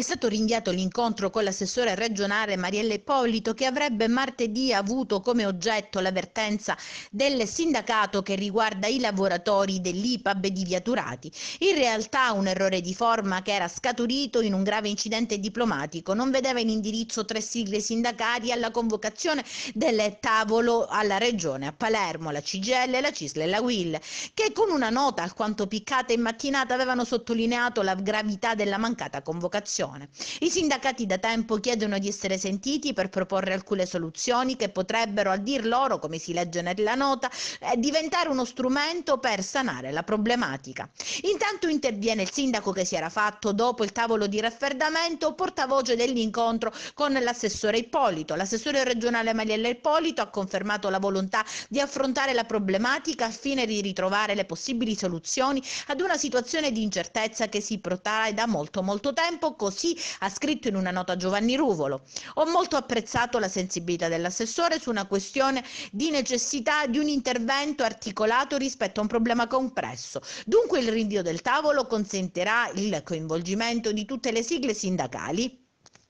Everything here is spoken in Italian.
È stato rinviato l'incontro con l'assessore regionale Marielle Ippolito che avrebbe martedì avuto come oggetto l'avvertenza del sindacato che riguarda i lavoratori dell'IPAB di Viaturati. In realtà un errore di forma che era scaturito in un grave incidente diplomatico non vedeva in indirizzo tre sigle sindacali alla convocazione del tavolo alla regione a Palermo, la CGL, la CISL e la WIL, che con una nota alquanto piccata e mattinata avevano sottolineato la gravità della mancata convocazione persone. I sindacati da tempo chiedono di essere sentiti per proporre alcune soluzioni che potrebbero, a dir loro, come si legge nella nota, eh, diventare uno strumento per sanare la problematica. Intanto interviene il sindaco che si era fatto dopo il tavolo di raffreddamento portavoce dell'incontro con l'assessore Ippolito. L'assessore regionale Mariella Ippolito ha confermato la volontà di affrontare la problematica al fine di ritrovare le possibili soluzioni ad una situazione di incertezza che si protrae da molto molto tempo, così così ha scritto in una nota Giovanni Ruvolo. Ho molto apprezzato la sensibilità dell'assessore su una questione di necessità di un intervento articolato rispetto a un problema compresso. Dunque il rinvio del tavolo consentirà il coinvolgimento di tutte le sigle sindacali